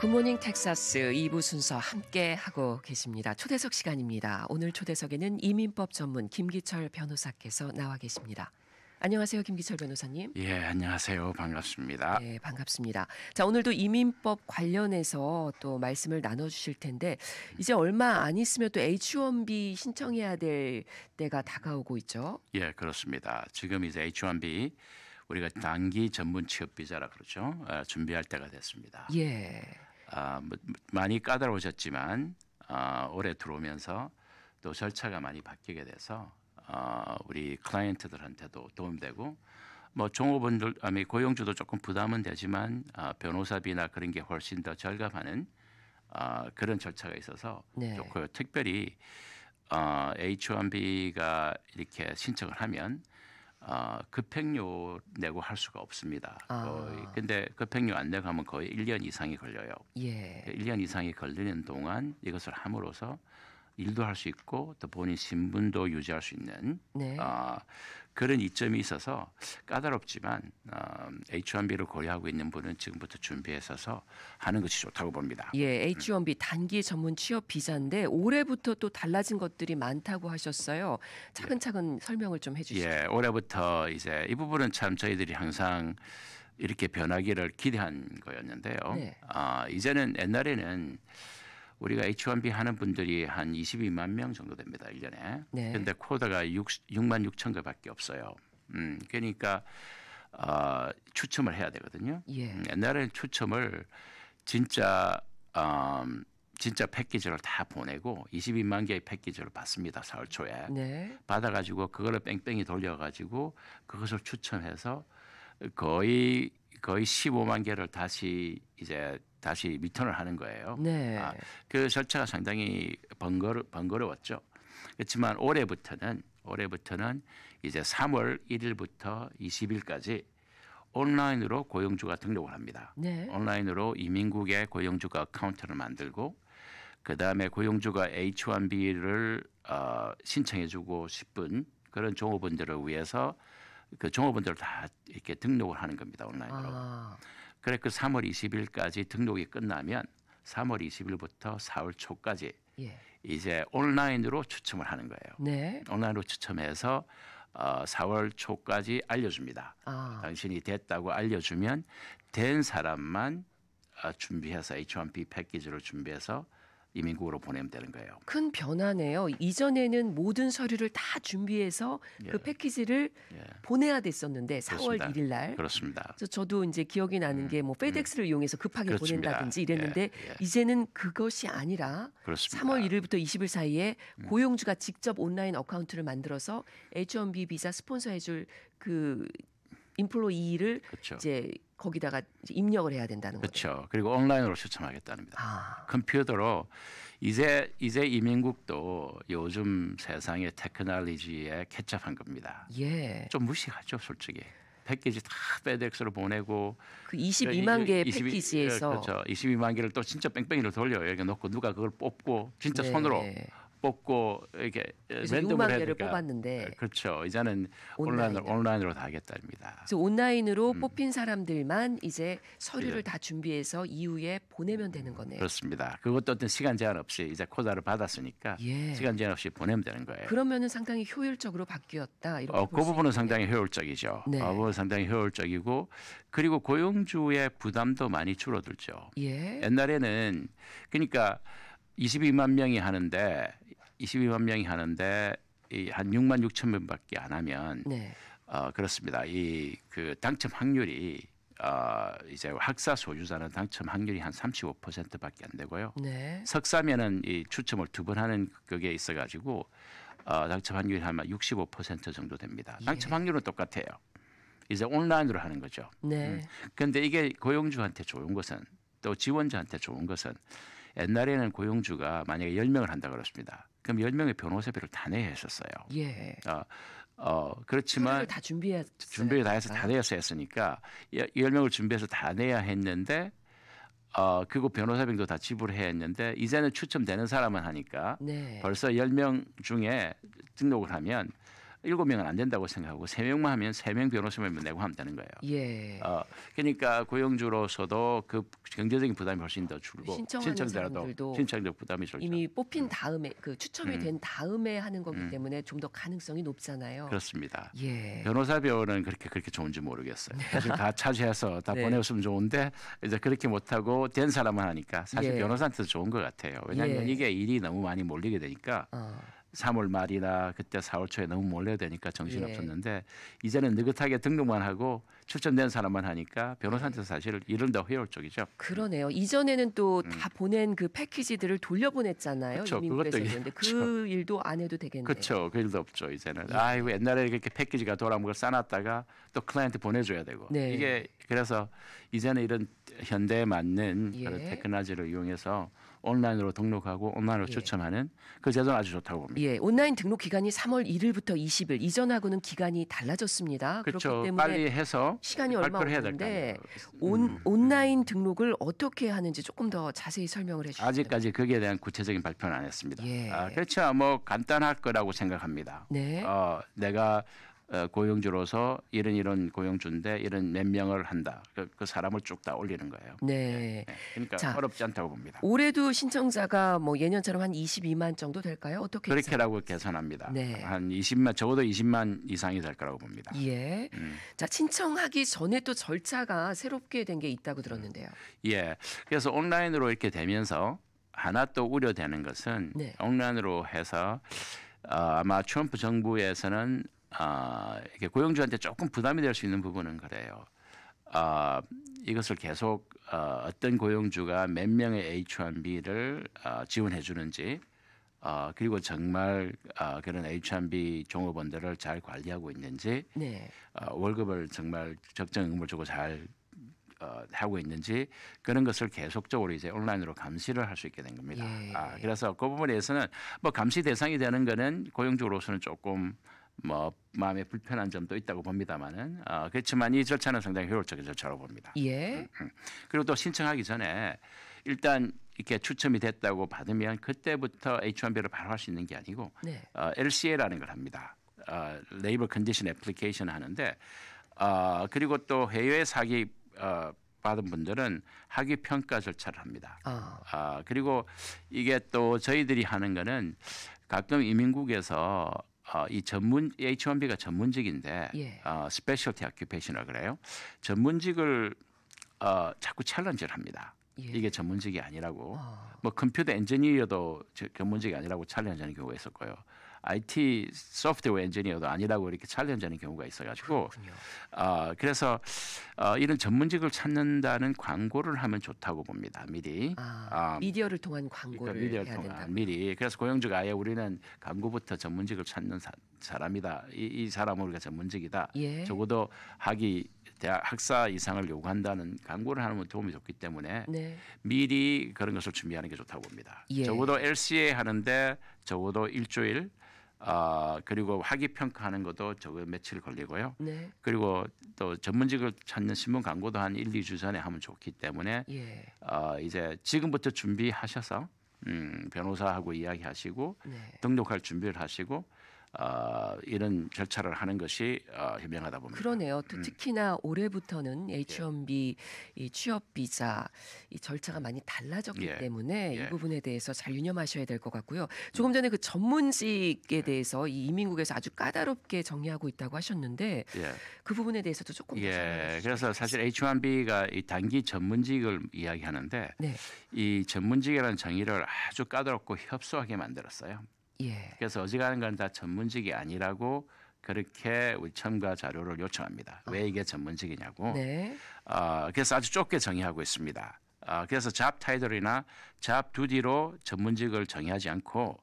굿모닝 텍사스 2부 순서 함께 하고 계십니다. 초대석 시간입니다. 오늘 초대석에는 이민법 전문 김기철 변호사께서 나와 계십니다. 안녕하세요, 김기철 변호사님. 예, 안녕하세요. 반갑습니다. 예, 반갑습니다. 자, 오늘도 이민법 관련해서 또 말씀을 나눠 주실 텐데 이제 얼마 안 있으면 또 H1B 신청해야 될 때가 다가오고 있죠. 예, 그렇습니다. 지금 이제 H1B 우리가 단기 전문 취업 비자라 그러죠. 아, 준비할 때가 됐습니다. 예. 아, 뭐, 많이 까다로우셨지만 아, 올해 들어오면서 또 절차가 많이 바뀌게 돼서 아, 우리 클라이언트들한테도 도움되고 뭐 종업원들 아니 고용주도 조금 부담은 되지만 아, 변호사비나 그런 게 훨씬 더 절감하는 아, 그런 절차가 있어서 네. 좋고요. 특별히 어, H1B가 이렇게 신청을 하면 어, 급행료 내고 할 수가 없습니다. 아. 거의. 근데 급행료 안 내고 하면 거의 1년 이상이 걸려요. 예. 1년 이상이 걸리는 동안 이것을 함으로써 일도 할 수 있고 또 본인 신분도 유지할 수 있는 네. 어, 그런 이점이 있어서 까다롭지만 어, H1B를 고려하고 있는 분은 지금부터 준비해서서 하는 것이 좋다고 봅니다. 예, H1B 음. 단기 전문 취업 비자인데 올해부터 또 달라진 것들이 많다고 하셨어요. 차근차근 예. 설명을 좀 해주시죠. 예, 올해부터 이제 이 부분은 참 저희들이 항상 이렇게 변하기를 기대한 거였는데요. 네. 어, 이제는 옛날에는 우리가 H1B 하는 분들이 한 22만 명 정도 됩니다. 1년에. 네. 그런데 코다가 6, 6만 6천 개밖에 없어요. 음, 그러니까 어, 추첨을 해야 되거든요. 예. 음, 옛날에는 추첨을 진짜 어, 진짜 패키지를 다 보내고 22만 개의 패키지를 받습니다. 4월 초에 네. 받아가지고 그거를 뺑뺑이 돌려가지고 그것을 추첨해서 거의 거의 15만 개를 다시 이제 다시 리턴을 하는 거예요. 네. 아, 그 절차가 상당히 번거로, 번거로웠죠. 그렇지만 올해부터는 올해부터는 이제 3월 1일부터 20일까지 온라인으로 고용주가 등록을 합니다. 네. 온라인으로 이민국의 고용주가 카운터를 만들고 그 다음에 고용주가 H1B를 어, 신청해주고 싶은 그런 종업원들을 위해서 그 종업원들을 다 이렇게 등록을 하는 겁니다 온라인으로. 아. 그래 그 3월 20일까지 등록이 끝나면 3월 20일부터 4월 초까지 예. 이제 온라인으로 추첨을 하는 거예요. 네. 온라인으로 추첨해서 어, 4월 초까지 알려줍니다. 아. 당신이 됐다고 알려주면 된 사람만 어, 준비해서 H1B 패키지를 준비해서 이민국으로 보내면 되는 거예요. 큰 변화네요. 이전에는 모든 서류를 다 준비해서 그 예. 그 패키지를 예. 보내야 됐었는데 4월 1일 날. 그렇습니다. 그래서 저도 이제 기억이 나는 음, 게뭐 페덱스를 음. 이용해서 급하게 그렇습니다. 보낸다든지 이랬는데 예. 예. 이제는 그것이 아니라 그렇습니다. 3월 1일부터 20일 사이에 음. 고용주가 직접 온라인 어카운트를 만들어서 H1B 비자 스폰서해줄 그 인플로이를 의 그렇죠. 이제 거기다가 입력을 해야 된다는 거죠. 그렇죠. 그리고 온라인으로 추첨하겠다는겁니다 아. 컴퓨터로 이제 이제 이민국도 요즘 세상의 테크놀로지에 캐첩한 겁니다. 예. 좀 무식하죠, 솔직히. 패키지 다 페덱스로 보내고 그 22만 예, 예, 개의 22, 패키지에서 예, 그렇죠. 22만 개를 또 진짜 뺑뺑이로 돌려요. 여기 놓고 누가 그걸 뽑고 진짜 네. 손으로 뽑고 이렇게 랜덤으로 해야 뽑았는데 네, 그렇죠. 이제는 온라인으로, 온라인으로 다 하겠다입니다. 그래서 온라인으로 음. 뽑힌 사람들만 이제 서류를 예. 다 준비해서 이후에 보내면 되는 거네요. 그렇습니다. 그것도 어떤 시간 제한 없이 이제 코다를 받았으니까 예. 시간 제한 없이 보내면 되는 거예요. 그러면은 상당히 효율적으로 바뀌었다. 이렇게 어, 그 부분은 상당히 효율적이죠. 네. 어, 부분 상당히 효율적이고 그리고 고용주의 부담도 많이 줄어들죠. 예. 옛날에는 그러니까 22만 명이 하는데 22만 명이 하는데 이한 6만 6천 명밖에 안 하면 네. 어, 그렇습니다. 이그 당첨 확률이 어, 이제 학사 소유자는 당첨 확률이 한 35%밖에 안 되고요. 네. 석사면은 이 추첨을 두 번 하는 그게 있어가지고 어, 당첨 확률이 아마 65% 정도 됩니다. 예. 당첨 예. 확률은 똑같아요. 이제 온라인으로 하는 거죠. 네. 음. 근데 이게 고용주한테 좋은 것은 또 지원자한테 좋은 것은 옛날에는 고용주가 만약에 열명을 한다 그렇습니다. 그럼 10명의 변호사비를 다 내야 했었어요. 예. 어, 어, 그렇지만 다 준비해 준비를 다 해서 다 내야 했으니까 10명을 준비해서 다 내야 했는데 어, 그리고 변호사비도 다 지불해야 했는데 이제는 추첨되는 사람은 하니까 네. 벌써 10명 중에 등록을 하면 일곱 명은 안 된다고 생각하고 세 명만 하면 세 명 변호사만 내고 하면 되는 거예요. 예. 어, 그러니까 고용주로서도 그 경제적인 부담이 훨씬 더 줄고 신청자라도 신청적 부담이 줄죠. 이미 뽑힌 음. 다음에 그 추첨이 음. 된 다음에 하는 거기 음. 때문에 좀 더 가능성이 높잖아요. 그렇습니다. 예. 변호사 배우는 그렇게 그렇게 좋은지 모르겠어요. 네. 사실 다 차지해서 다 네. 보내줬으면 좋은데 이제 그렇게 못하고 된 사람만 하니까 사실 예. 변호사한테도 좋은 것 같아요. 왜냐하면 예. 이게 일이 너무 많이 몰리게 되니까. 어. 3월 말이나 그때 4월 초에 너무 몰려되니까 야 정신 예. 없었는데 예. 이제는 느긋하게 등록만 하고 출전된 사람만 하니까 변호사한테 예. 사실 일은 더 효율적이죠. 그러네요. 이전에는 또다 음. 보낸 그 패키지들을 돌려보냈잖아요. 그쵸, 그것도 그런데 그 일도 안 해도 되겠네요. 그렇죠. 그 일도 없죠. 이제는 예. 아이고 옛날에 이렇게 패키지가 돌아온 걸 싸놨다가 또 클라이언트 보내줘야 되고 네. 이게 그래서 이제는 이런 현대에 맞는 예. 그런 테크놀로지를 이용해서 온라인으로 등록하고 온라인으로 예. 추첨하는 그 제도는 아주 좋다고 봅니다. 예, 온라인 등록 기간이 3월 1일부터 20일 이전하고는 기간이 달라졌습니다. 그렇죠. 그렇기 때문에 빨리 해서 시간이 얼마 없는데 온, 음, 음. 온라인 등록을 어떻게 하는지 조금 더 자세히 설명을 해주시죠. 아직까지 거기에 대한 구체적인 발표는 안 했습니다. 예. 아, 그렇죠. 뭐 간단할 거라고 생각합니다. 네. 어, 내가 어, 고용주로서 이런 이런 고용주인데 이런 몇 명을 한다. 그, 그 사람을 쭉 다 올리는 거예요. 네. 네. 그러니까 자, 어렵지 않다고 봅니다. 올해도 신청자가 뭐 예년처럼 한 22만 정도 될까요? 어떻게 그렇게라고 계산합니다. 네. 한 20만 적어도 20만 이상이 될 거라고 봅니다. 예. 음. 자 신청하기 전에 또 절차가 새롭게 된 게 있다고 들었는데요. 음. 예. 그래서 온라인으로 이렇게 되면서 하나 또 우려되는 것은 네. 온라인으로 해서 어, 아마 트럼프 정부에서는 아, 이게 고용주한테 조금 부담이 될 수 있는 부분은 그래요. 아, 이것을 계속 아, 어떤 고용주가 몇 명의 H1B를 아, 지원해 주는지 아, 그리고 정말 아, 그런 H1B 종업원들을 잘 관리하고 있는지 네. 어, 월급을 정말 적정 응급를 주고 잘 어, 하고 있는지 그런 것을 계속적으로 이제 온라인으로 감시를 할 수 있게 된 겁니다. 예. 아, 그래서 그 부분에서는 뭐 감시 대상이 되는 거는 고용주로서는 조금 뭐 마음에 불편한 점도 있다고 봅니다만은 어, 그렇지만 이 절차는 상당히 효율적인 절차로 봅니다. 예. 음, 음. 그리고 또 신청하기 전에 일단 이렇게 추첨이 됐다고 받으면 그때부터 H1B를 바로 할 수 있는 게 아니고 네. 어, LCA라는 걸 합니다. 어, 레이블 컨디션 애플리케이션 하는데 어, 그리고 또 해외 사기 어, 받은 분들은 학위 평가 절차를 합니다. 아. 어, 그리고 이게 또 저희들이 하는 거는 가끔 이민국에서 어, 이 전문 H1B가 전문직인데 예. 어, 스페셜티 아큐페이션이 그래요. 전문직을 어, 자꾸 챌린지를 합니다. 예. 이게 전문직이 아니라고. 어. 뭐 컴퓨터 엔지니어도 전문직이 아니라고 챌린지하는 경우가 있었고요. IT 소프트웨어 엔지니어도 아니라고 이렇게 찰려지는 경우가 있어가지고 아 어, 그래서 어, 이런 전문직을 찾는다는 광고를 하면 좋다고 봅니다 미리 아, 어, 미디어를 통한 그러니까 광고를 그러니까 미디어를 해야 된다. 미리 그래서 고용주가 아예 우리는 광고부터 전문직을 찾는 사, 람이다 이, 이 사람은 우리가 전문직이다 예. 적어도 학위 대학 학사 이상을 요구한다는 광고를 하면 도움이 좋기 때문에 네. 미리 그런 것을 준비하는 게 좋다고 봅니다. 예. 적어도 LCA 하는데 적어도 일주일 아 그리고 학위 평가하는 것도 적어 며칠 걸리고요. 네. 그리고 또 전문직을 찾는 신문 광고도 한 1, 2주 전에 하면 좋기 때문에 예. 아 이제 지금부터 준비하셔서 음, 변호사하고 이야기하시고 네. 등록할 준비를 하시고 어, 이런 절차를 하는 것이 어, 현명하다 봅니다. 그러네요. 또 음. 특히나 올해부터는 H1B 예. 취업 비자 이 절차가 많이 달라졌기 예. 때문에 예. 이 부분에 대해서 잘 유념하셔야 될 것 같고요. 음. 조금 전에 그 전문직에 예. 대해서 이 이민국에서 아주 까다롭게 정리하고 있다고 하셨는데 예. 그 부분에 대해서도 조금 예. 그래서 사실 H1B가 이 단기 전문직을 이야기하는데 네. 이 전문직이라는 정의를 아주 까다롭고 협소하게 만들었어요. 예. 그래서 어지간한 건 다 전문직이 아니라고 그렇게 우리 첨가 자료를 요청합니다. 아. 왜 이게 전문직이냐고. 네. 어, 그래서 아주 좁게 정의하고 있습니다. 어, 그래서 잡 타이틀이나 잡 두디로 전문직을 정의하지 않고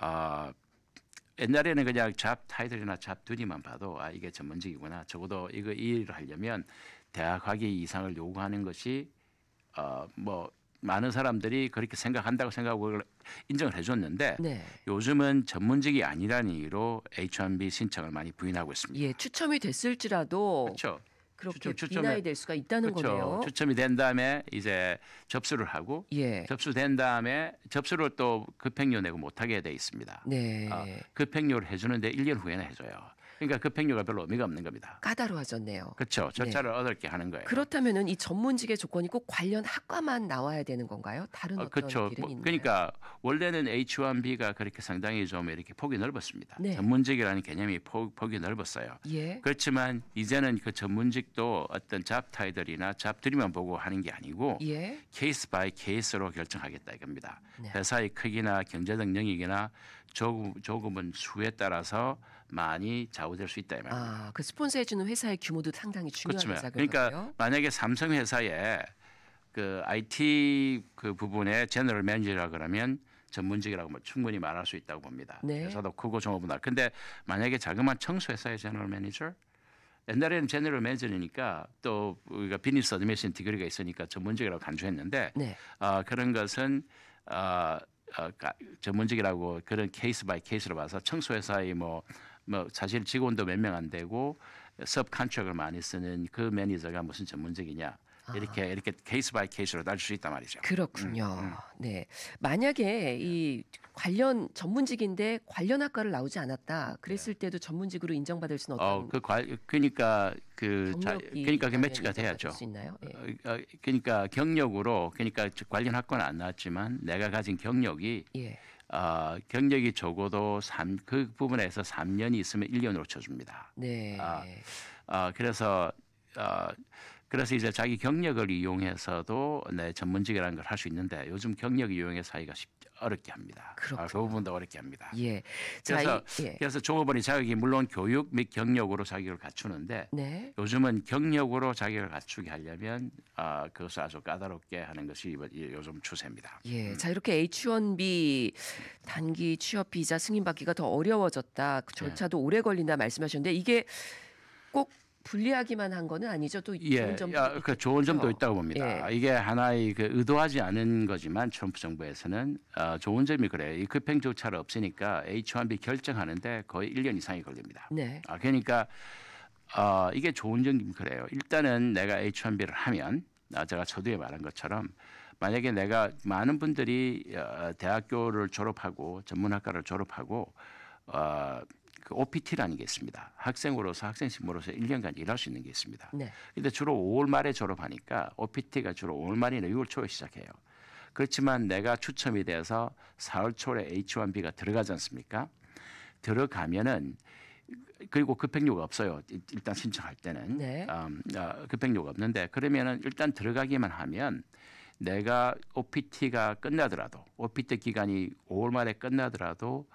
어, 옛날에는 그냥 잡 타이틀이나 잡 두디만 봐도 아 이게 전문직이구나. 적어도 이거 이 일을 하려면 대학 학위 이상을 요구하는 것이 어뭐 많은 사람들이 그렇게 생각한다고 생각을 인정을 해줬는데 네. 요즘은 전문직이 아니라는 이유로 H1B 신청을 많이 부인하고 있습니다. 예, 추첨이 됐을지라도 그렇죠. 그렇게 추첨, 비난이 될 수가 있다는 그렇죠. 거네요. 추첨이 된 다음에 이제 접수를 하고 예. 접수된 다음에 접수를 또 급행료 내고 못하게 돼 있습니다. 네. 어, 급행료를 해주는데 1년 후에는 해줘요. 그러니까 그행료가 별로 의미가 없는 겁니다. 까다로워졌네요. 그렇죠. 저차를 네. 얻을게 하는 거예요. 그렇다면이 전문직의 조건이 꼭 관련 학과만 나와야 되는 건가요? 다른 아, 어떤 어, 그 길은 뭐, 그러니까 원래는 H1B가 그렇게 상당히 좀 이렇게 폭이 넓었습니다. 네. 전문직이라는 개념이 폭, 폭이 넓었어요. 예. 그렇지만 이제는 그 전문직도 어떤 잡 타이들이나 잡들이만 보고 하는 게 아니고 예. 케이스 바이 케이스로 결정하겠다 이겁니다. 네. 회사의 크기나 경제적 영역이나 조금, 조금은 수에 따라서 많이 좌우될 수 있다 이말이에요 아, 그 스폰서해주는 회사의 규모도 상당히 중요한 그렇죠. 그러니까 거예요? 만약에 삼성 회사에 그 IT 그 부분에 제너럴 매니저라 그러면 전문직이라고 뭐 충분히 말할 수 있다고 봅니다. 네. 회사도 크고 종업원다. 근데 만약에 자그마한 청소회사의 제너럴 매니저 옛날에는 제너럴 매니저니까 또 우리가 비니스 어드미션 디그리가 있으니까 전문직이라고 간주했는데 네. 어, 그런 것은 어, 어, 전문직이라고 그런 케이스 바이 케이스로 봐서 청소회사의 뭐뭐 사실 직원도 몇 명 안 되고 섭 컨트랙을 많이 쓰는 그 매니저가 무슨 전문직이냐 이렇게 아. 이렇게 케이스 바이 케이스로 따질 수 있단 말이죠. 그렇군요. 음, 음. 네, 만약에 이 관련 전문직인데 관련 학과를 나오지 않았다 그랬을 예. 때도 전문직으로 인정받을 수는 없떤 어, 그 과, 그러니까 그 자, 그러니까 그 매치가 돼야죠. 수 있나요? 예. 어, 어, 그러니까 경력으로 그러니까 관련 학과는 안 나왔지만 내가 가진 경력이 예. 어, 경력이 적어도 3, 그 부분에서 3년이 있으면 1년으로 쳐줍니다. 네. 아, 아, 그래서 어, 그래서 이제 자기 경력을 이용해서도 네, 전문직이라는 걸 할 수 있는데 요즘 경력 이용해서 하기가 쉽, 어렵게 합니다. 아, 그렇군요. 그 부분도 어렵게 합니다. 예. 그래서 자, 이, 예. 그래서 종업원이 자격이 물론 교육 및 경력으로 자격을 갖추는데 네. 요즘은 경력으로 자격을 갖추게 하려면 아, 그것을 아주 까다롭게 하는 것이 이번, 요즘 추세입니다. 예. 음. 자 이렇게 H1B 단기 취업 비자 승인 받기가 더 어려워졌다. 그 네. 절차도 네. 오래 걸린다 말씀하셨는데 이게 불리하기만 한 거는 아니죠. 또 예, 좋은 점도 아, 그 좋은 점도 그렇죠. 있다고 봅니다. 예. 이게 하나의 그 의도하지 않은 거지만 트럼프 정부에서는 어, 좋은 점이 그래요. 이 급행 조차를 없으니까 H1B 결정하는데 거의 1년 이상이 걸립니다. 네. 아, 그러니까 어, 이게 좋은 점이 그래요. 일단은 내가 H1B를 하면 아, 제가 저도에 말한 것처럼 만약에 내가 많은 분들이 어, 대학교를 졸업하고 전문학과를 졸업하고 어, 그 OPT라는 게 있습니다. 학생으로서 학생 신분으로서 1년간 일할 수 있는 게 있습니다. 네. 근데 주로 5월 말에 졸업하니까 OPT가 주로 5월 말이나 6월 초에 시작해요. 그렇지만 내가 추첨이 돼서 4월 초에 H1B가 들어가지 않습니까? 들어가면은 그리고 급행료가 없어요. 일단 신청할 때는 네. 음, 아, 급행료가 없는데 그러면은 일단 들어가기만 하면 내가 OPT가 끝나더라도 OPT 기간이 5월 말에 끝나더라도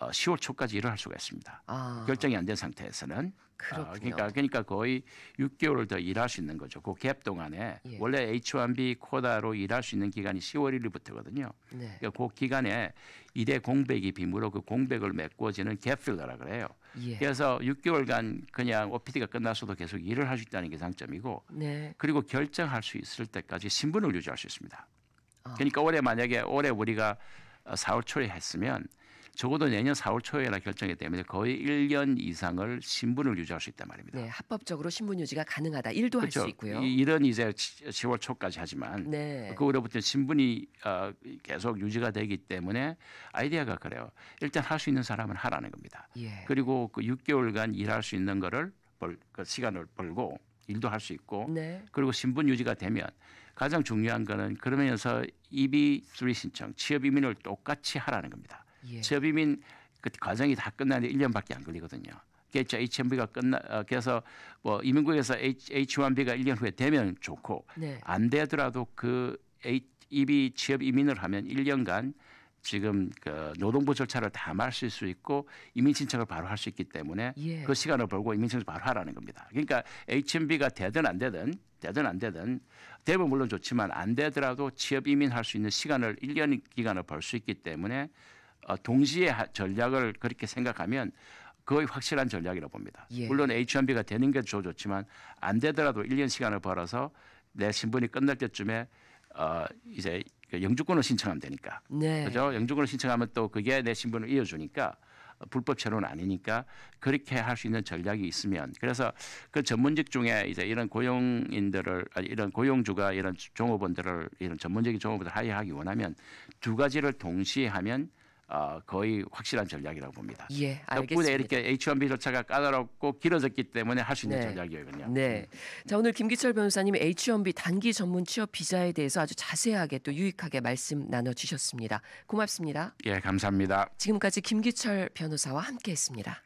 어, 10월 초까지 일을 할 수가 있습니다. 아. 결정이 안 된 상태에서는 어, 그러니까 그러니까 거의 6개월을 더 일할 수 있는 거죠. 그 갭 동안에 예. 원래 H1B 코다로 일할 수 있는 기간이 10월 1일부터거든요. 네. 그러니까 그 기간에 이대 공백이 비무로 그 공백을 메꿔지는 갭필러라 그래요. 예. 그래서 6개월간 그냥 OPT가 끝나서도 계속 일을 할 수 있다는 게 장점이고 네. 그리고 결정할 수 있을 때까지 신분을 유지할 수 있습니다. 아. 그러니까 올해 만약에 올해 우리가 4월 어, 초에 했으면 적어도 내년 4월 초에나 결정이 때문에 거의 1년 이상을 신분을 유지할 수 있단 말입니다. 네, 합법적으로 신분 유지가 가능하다. 일도 그렇죠. 할수 있고요. 일은 이제 10월 초까지 하지만 네. 그후로부터 신분이 어, 계속 유지가 되기 때문에 아이디어가 그래요. 일단 할 수 있는 사람은 하라는 겁니다. 예. 그리고 그 6개월간 일할 수 있는 거를 벌, 그 시간을 벌고 일도 할 수 있고 네. 그리고 신분 유지가 되면 가장 중요한 거는 그러면서 EB3 신청, 취업 이민을 똑같이 하라는 겁니다. 예. 취업이 민그 과정이 다 끝나는데 1년밖에 안 걸리거든요. 그래서 그러니까 H1B가 끝나 어, 그래서 뭐 이민국에서 H, H1B가 1년 후에 되면 좋고 네. 안 되더라도 그 H, EB 취업 이민을 하면 1년간 지금 그 노동부 절차를 다 마실 수 있고 이민 신청을 바로 할 수 있기 때문에 예. 그 시간을 벌고 이민 신청을 바로 하라는 겁니다. 그러니까 H&B가 되든 안 되든 되든 안 되든 되면 물론 좋지만 안 되더라도 취업 이민할 수 있는 시간을 1년 기간을 벌 수 있기 때문에 어, 동시에 전략을 그렇게 생각하면 거의 확실한 전략이라고 봅니다. 예. 물론 H1B가 되는 게 좋지만 안 되더라도 1년 시간을 벌어서 내 신분이 끝날 때쯤에 어 이제 그 영주권을 신청하면 되니까. 네. 그죠? 영주권을 신청하면 또 그게 내 신분을 이어주니까 불법 채로는 아니니까 그렇게 할 수 있는 전략이 있으면 그래서 그 전문직 중에 이제 이런 고용인들을 아니 이런 고용주가 이런 종업원들을 이런 전문적인 종업원들 하야하기 원하면 두 가지를 동시에 하면 어, 거의 확실한 전략이라고 봅니다. 예, 덕분에 이렇게 H1B 절차가 까다롭고 길어졌기 때문에 할 수 있는 네. 전략이거든요. 네. 음. 자 오늘 김기철 변호사님 H1B 단기 전문 취업 비자에 대해서 아주 자세하게 또 유익하게 말씀 나눠주셨습니다. 고맙습니다. 예, 감사합니다. 지금까지 김기철 변호사와 함께했습니다.